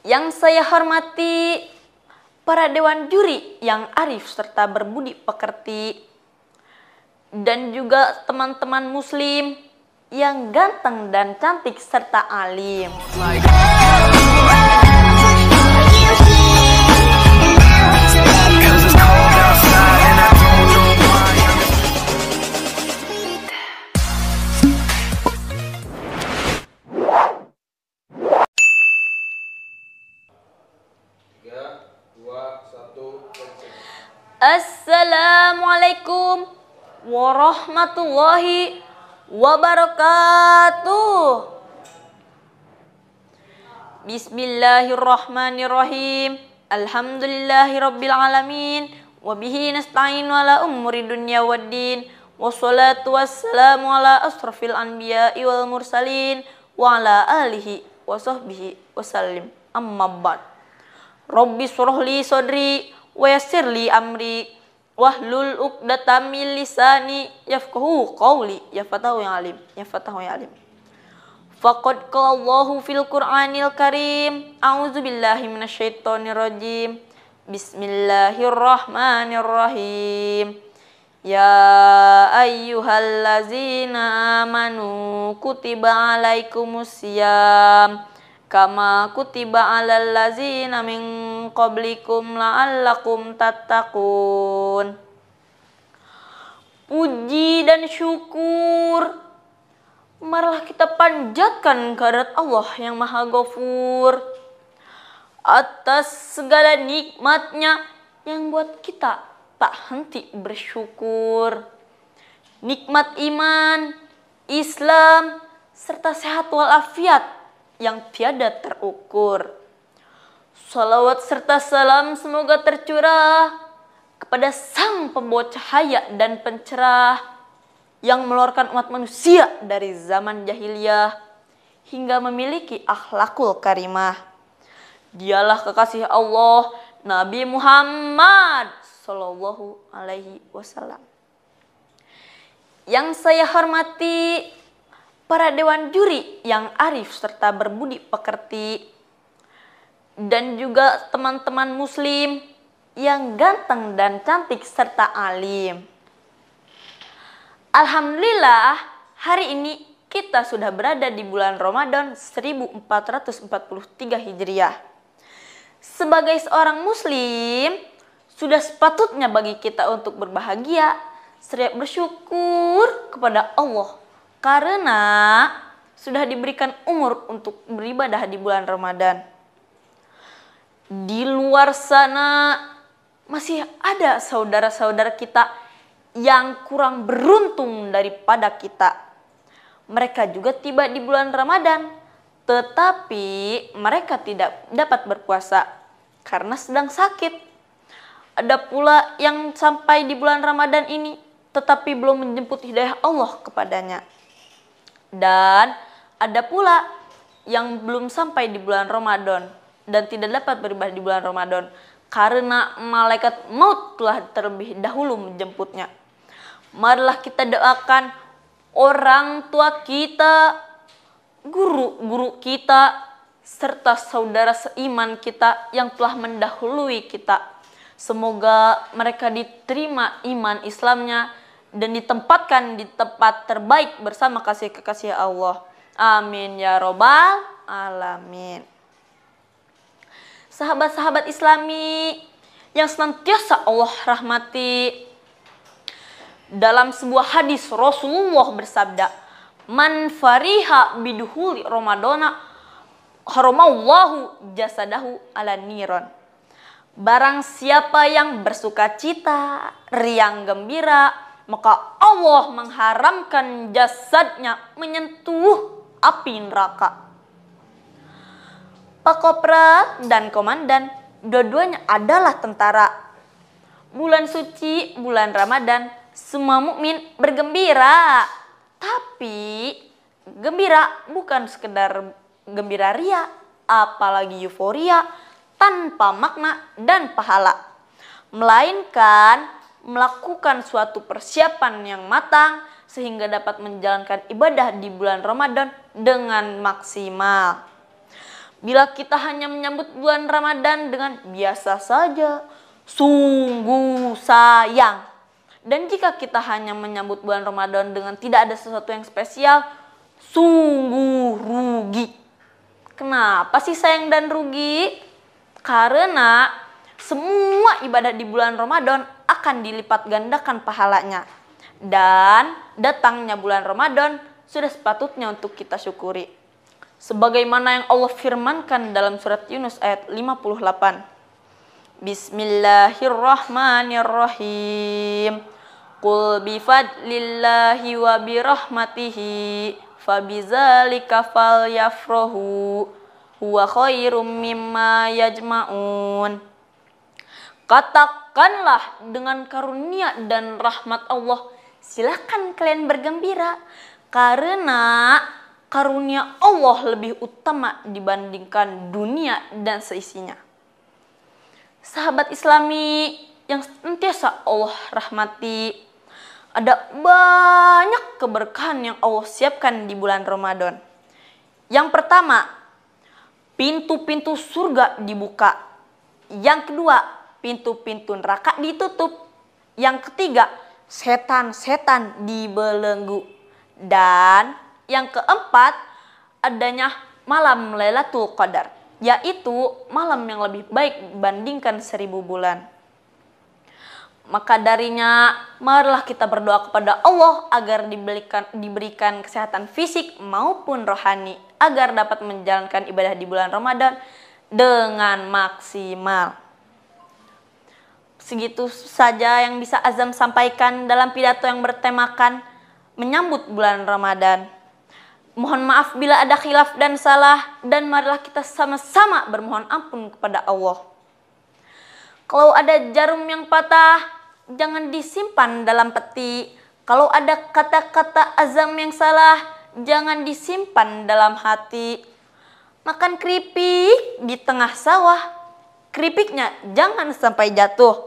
Yang saya hormati para dewan juri yang arif serta berbudi pekerti dan juga teman-teman muslim yang ganteng dan cantik serta alim. Assalamualaikum warahmatullahi wabarakatuh. Bismillahirrahmanirrahim. Alhamdulillahirabbil alamin wa bihi nasta'in ala umuri dunya waddin. Wassalatu wassalamu ala asrafil anbiya'i wal mursalin wa ala alihi wa sahbihi wasallim. Amma ba'd. Rabbi surahli sodri wa yassirli amri wahlul uqdatam min lisani yafqahu qawli ya fatahu alim ya fatahu alim faqad qala fil Qur'anil Karim a'udzu billahi minasyaitonir rajim bismillahirrahmanirrahim Ya ayyuhallazina amanu kutiba alaikumusiyam siyam kama kutiba alal lazina min qablikum la'allakum tattaqun puji dan syukur marilah kita panjatkan kehadirat Allah yang maha gofur atas segala nikmatnya yang buat kita tak henti bersyukur nikmat iman Islam serta sehat walafiat yang tiada terukur. Salawat serta salam semoga tercurah kepada sang pembawa cahaya dan pencerah yang meluarkan umat manusia dari zaman jahiliyah hingga memiliki akhlakul karimah. Dialah kekasih Allah Nabi Muhammad Sallallahu Alaihi Wasallam. Yang saya hormati para dewan juri yang arif serta berbudi pekerti, dan juga teman-teman muslim yang ganteng dan cantik serta alim. Alhamdulillah, hari ini kita sudah berada di bulan Ramadan 1443 Hijriah. Sebagai seorang muslim, sudah sepatutnya bagi kita untuk berbahagia, seriap bersyukur kepada Allah karena sudah diberikan umur untuk beribadah di bulan Ramadan. Di luar sana masih ada saudara-saudara kita yang kurang beruntung daripada kita. Mereka juga tiba di bulan Ramadan, tetapi mereka tidak dapat berpuasa karena sedang sakit. Ada pula yang sampai di bulan Ramadan ini tetapi belum menjemput hidayah Allah kepadanya. Dan ada pula yang belum sampai di bulan Ramadan dan tidak dapat beribadah di bulan Ramadan karena malaikat maut telah terlebih dahulu menjemputnya. Marilah kita doakan orang tua kita, guru-guru kita, serta saudara seiman kita yang telah mendahului kita. Semoga mereka diterima iman Islamnya dan ditempatkan di tempat terbaik bersama kasih-kekasih Allah. Amin ya robbal alamin. Sahabat-sahabat Islami yang senantiasa Allah rahmati. Dalam sebuah hadis Rasulullah bersabda, "Man fariha biduhuli Ramadana haramallahu jasadahu ala niron." Barang siapa yang bersuka cita, riang gembira, maka Allah mengharamkan jasadnya menyentuh api neraka. Pak Kopra dan Komandan, dua-duanya adalah tentara. Bulan suci, bulan Ramadan, semua mukmin bergembira. Tapi gembira bukan sekedar gembira ria, apalagi euforia tanpa makna dan pahala. Melainkan melakukan suatu persiapan yang matang sehingga dapat menjalankan ibadah di bulan Ramadan dengan maksimal. Bila kita hanya menyambut bulan Ramadan dengan biasa saja, sungguh sayang. Dan jika kita hanya menyambut bulan Ramadan dengan tidak ada sesuatu yang spesial, sungguh rugi. Kenapa sih sayang dan rugi? Karena semua ibadah di bulan Ramadan akan dilipat gandakan pahalanya. Dan datangnya bulan Ramadan sudah sepatutnya untuk kita syukuri. Sebagaimana yang Allah firmankan dalam surat Yunus ayat 58. Bismillahirrahmanirrahim. Qul bifadlillahi wa birahmatihi fabizalika falyafrahu huwa khairum mimma yajma'un. Kata kanlah dengan karunia dan rahmat Allah. Silahkan kalian bergembira. Karena karunia Allah lebih utama dibandingkan dunia dan seisinya. Sahabat islami yang sentiasa Allah rahmati. Ada banyak keberkahan yang Allah siapkan di bulan Ramadan. Yang pertama, pintu-pintu surga dibuka. Yang kedua, pintu-pintu neraka ditutup. Yang ketiga, setan-setan dibelenggu. Dan yang keempat, adanya malam Lailatul Qadar, yaitu malam yang lebih baik dibandingkan seribu bulan. Maka darinya, marilah kita berdoa kepada Allah agar diberikan, diberikan kesehatan fisik maupun rohani, agar dapat menjalankan ibadah di bulan Ramadan dengan maksimal. Segitu saja yang bisa Azam sampaikan dalam pidato yang bertemakan menyambut bulan Ramadan. Mohon maaf bila ada khilaf dan salah dan marilah kita sama-sama bermohon ampun kepada Allah. Kalau ada jarum yang patah, jangan disimpan dalam peti. Kalau ada kata-kata azam yang salah, jangan disimpan dalam hati. Makan keripik di tengah sawah, keripiknya jangan sampai jatuh.